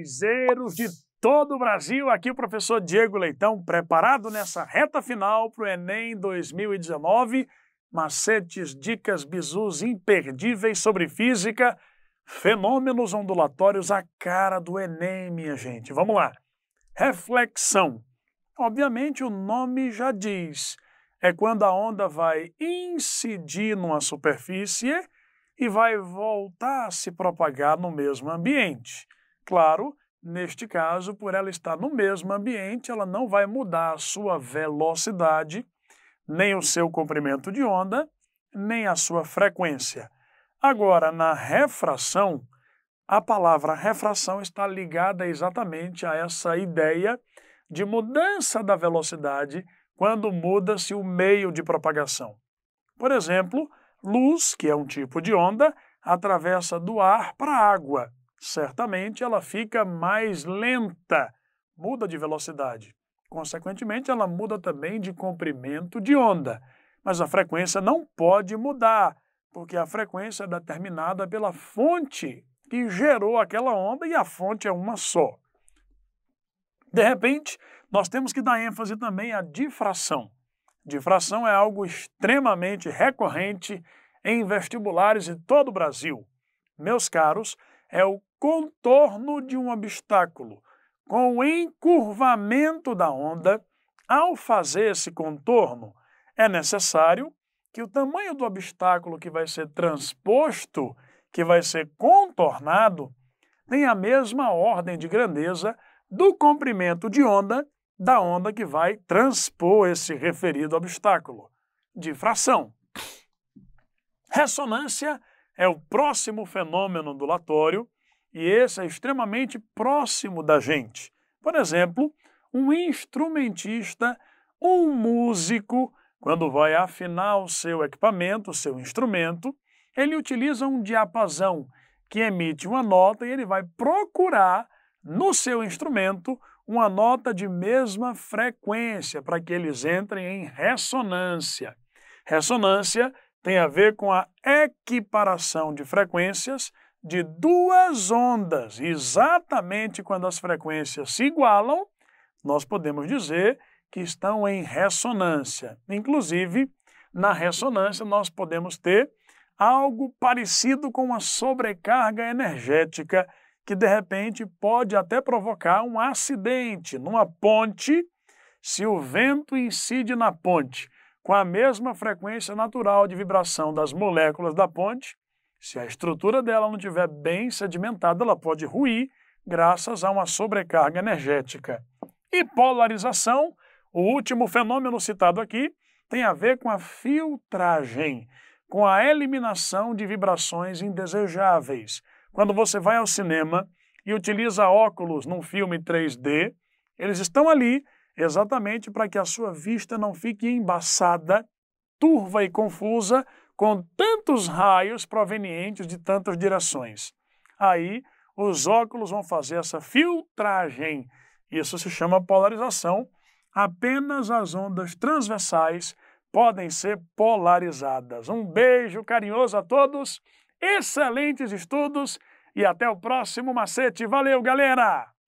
Maizeiros de todo o Brasil. Aqui o professor Diego Leitão, preparado nessa reta final para o Enem 2019. Macetes, dicas, bizus imperdíveis sobre física, fenômenos ondulatórios, a cara do Enem, minha gente. Vamos lá. Reflexão. Obviamente o nome já diz. É quando a onda vai incidir numa superfície e vai voltar a se propagar no mesmo ambiente. Claro, neste caso, por ela estar no mesmo ambiente, ela não vai mudar a sua velocidade, nem o seu comprimento de onda, nem a sua frequência. Agora, na refração, a palavra refração está ligada exatamente a essa ideia de mudança da velocidade quando muda-se o meio de propagação. Por exemplo, luz, que é um tipo de onda, atravessa do ar para a água certamente ela fica mais lenta, muda de velocidade. Consequentemente, ela muda também de comprimento de onda. Mas a frequência não pode mudar, porque a frequência é determinada pela fonte que gerou aquela onda e a fonte é uma só. De repente, nós temos que dar ênfase também à difração. Difração é algo extremamente recorrente em vestibulares em todo o Brasil. Meus caros, é o contorno de um obstáculo, com o encurvamento da onda, ao fazer esse contorno, é necessário que o tamanho do obstáculo que vai ser transposto, que vai ser contornado, tenha a mesma ordem de grandeza do comprimento de onda da onda que vai transpor esse referido obstáculo. Difração. Ressonância é o próximo fenômeno ondulatório e esse é extremamente próximo da gente. Por exemplo, um instrumentista um músico, quando vai afinar o seu equipamento, o seu instrumento, ele utiliza um diapasão que emite uma nota e ele vai procurar no seu instrumento uma nota de mesma frequência para que eles entrem em ressonância. Ressonância tem a ver com a equiparação de frequências de duas ondas. Exatamente quando as frequências se igualam, nós podemos dizer que estão em ressonância. Inclusive, na ressonância, nós podemos ter algo parecido com uma sobrecarga energética que, de repente, pode até provocar um acidente numa ponte se o vento incide na ponte com a mesma frequência natural de vibração das moléculas da ponte, se a estrutura dela não estiver bem sedimentada, ela pode ruir graças a uma sobrecarga energética. E polarização, o último fenômeno citado aqui, tem a ver com a filtragem, com a eliminação de vibrações indesejáveis. Quando você vai ao cinema e utiliza óculos num filme 3D, eles estão ali exatamente para que a sua vista não fique embaçada, turva e confusa com tantos raios provenientes de tantas direções. Aí os óculos vão fazer essa filtragem. Isso se chama polarização. Apenas as ondas transversais podem ser polarizadas. Um beijo carinhoso a todos, excelentes estudos e até o próximo macete. Valeu, galera!